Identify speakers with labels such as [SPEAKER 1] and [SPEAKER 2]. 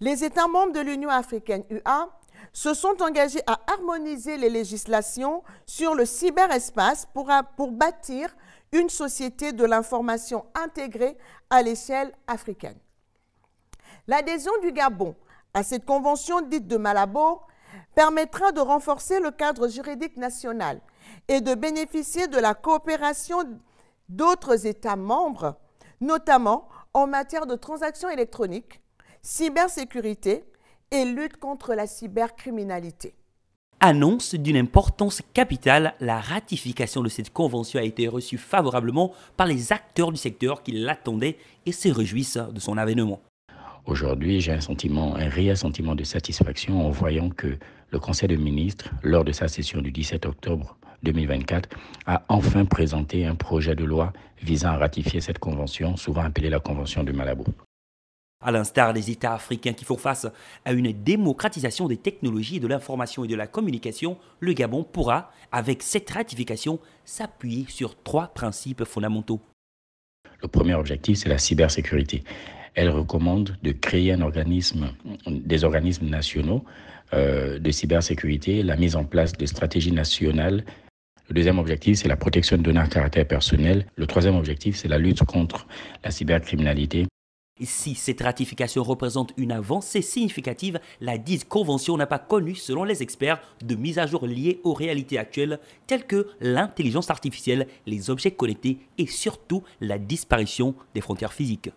[SPEAKER 1] Les États membres de l'Union africaine UA se sont engagés à harmoniser les législations sur le cyberespace pour, pour bâtir une société de l'information intégrée à l'échelle africaine. L'adhésion du Gabon à cette convention dite de Malabo permettra de renforcer le cadre juridique national et de bénéficier de la coopération d'autres États membres, notamment en matière de transactions électroniques, cybersécurité et lutte contre la cybercriminalité.
[SPEAKER 2] Annonce d'une importance capitale, la ratification de cette convention a été reçue favorablement par les acteurs du secteur qui l'attendaient et se réjouissent de son avènement.
[SPEAKER 3] Aujourd'hui, j'ai un sentiment, un réel sentiment de satisfaction en voyant que le Conseil de ministres, lors de sa session du 17 octobre 2024, a enfin présenté un projet de loi visant à ratifier cette convention, souvent appelée la Convention de Malabo
[SPEAKER 2] à l'instar des États africains qui font face à une démocratisation des technologies de l'information et de la communication, le Gabon pourra, avec cette ratification, s'appuyer sur trois principes fondamentaux.
[SPEAKER 3] Le premier objectif, c'est la cybersécurité. Elle recommande de créer des organismes nationaux euh, de cybersécurité, la mise en place de stratégies nationales le deuxième objectif, c'est la protection de données à caractère personnel. Le troisième objectif, c'est la lutte contre la cybercriminalité.
[SPEAKER 2] Si cette ratification représente une avancée significative, la dite convention n'a pas connu, selon les experts, de mise à jour liées aux réalités actuelles telles que l'intelligence artificielle, les objets connectés et surtout la disparition des frontières physiques.